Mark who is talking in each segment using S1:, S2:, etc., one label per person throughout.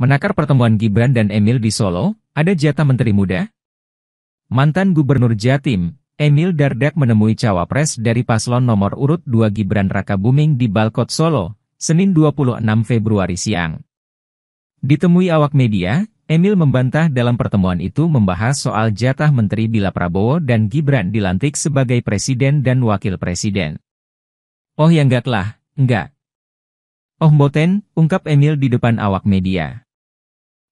S1: Menakar pertemuan Gibran dan Emil di Solo, ada jatah Menteri Muda? Mantan Gubernur Jatim, Emil Dardak menemui cawapres dari paslon nomor urut 2 Gibran Raka Buming di Balkot Solo, Senin 26 Februari siang. Ditemui awak media, Emil membantah dalam pertemuan itu membahas soal jatah Menteri bila Prabowo dan Gibran dilantik sebagai Presiden dan Wakil Presiden. Oh yang enggak enggak. Oh boten, ungkap Emil di depan awak media.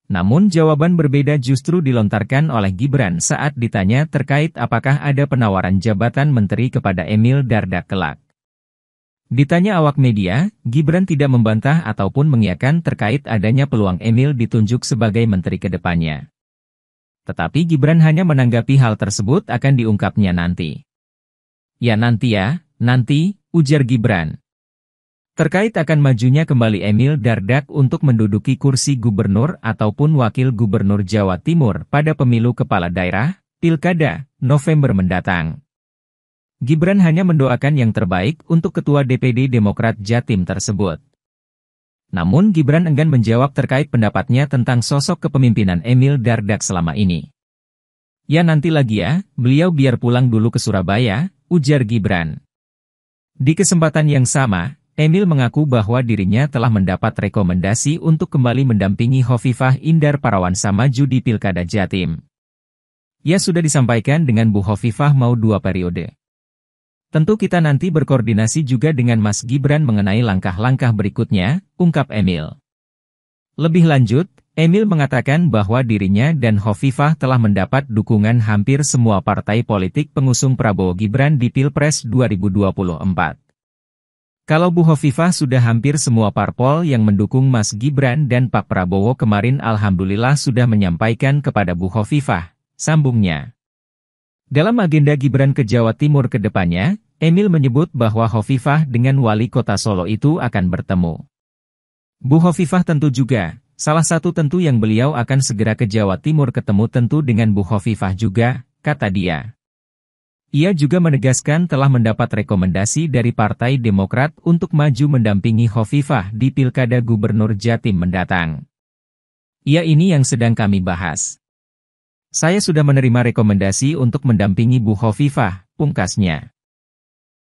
S1: Namun jawaban berbeda justru dilontarkan oleh Gibran saat ditanya terkait apakah ada penawaran jabatan menteri kepada Emil Dardak kelak. Ditanya awak media, Gibran tidak membantah ataupun mengiakan terkait adanya peluang Emil ditunjuk sebagai menteri ke depannya. Tetapi Gibran hanya menanggapi hal tersebut akan diungkapnya nanti. Ya nanti ya, nanti, ujar Gibran. Terkait akan majunya kembali Emil Dardak untuk menduduki kursi gubernur ataupun wakil gubernur Jawa Timur pada pemilu kepala daerah, Pilkada, November mendatang. Gibran hanya mendoakan yang terbaik untuk Ketua DPD Demokrat Jatim tersebut. Namun Gibran enggan menjawab terkait pendapatnya tentang sosok kepemimpinan Emil Dardak selama ini. Ya nanti lagi ya, beliau biar pulang dulu ke Surabaya, ujar Gibran. Di kesempatan yang sama, Emil mengaku bahwa dirinya telah mendapat rekomendasi untuk kembali mendampingi Hovifah Indar Parawansa maju di Pilkada Jatim. Ia ya sudah disampaikan dengan Bu Hovifah mau dua periode. Tentu kita nanti berkoordinasi juga dengan Mas Gibran mengenai langkah-langkah berikutnya, ungkap Emil. Lebih lanjut, Emil mengatakan bahwa dirinya dan Hovifah telah mendapat dukungan hampir semua partai politik pengusung Prabowo Gibran di Pilpres 2024. Kalau Bu Hovifah sudah hampir semua parpol yang mendukung Mas Gibran dan Pak Prabowo kemarin Alhamdulillah sudah menyampaikan kepada Bu Hovifah, sambungnya. Dalam agenda Gibran ke Jawa Timur ke depannya, Emil menyebut bahwa Hovifah dengan wali kota Solo itu akan bertemu. Bu Hovifah tentu juga, salah satu tentu yang beliau akan segera ke Jawa Timur ketemu tentu dengan Bu Hovifah juga, kata dia. Ia juga menegaskan telah mendapat rekomendasi dari Partai Demokrat untuk maju mendampingi Hovifah di Pilkada Gubernur Jatim mendatang. Ia ini yang sedang kami bahas. Saya sudah menerima rekomendasi untuk mendampingi Bu Hovifah, pungkasnya.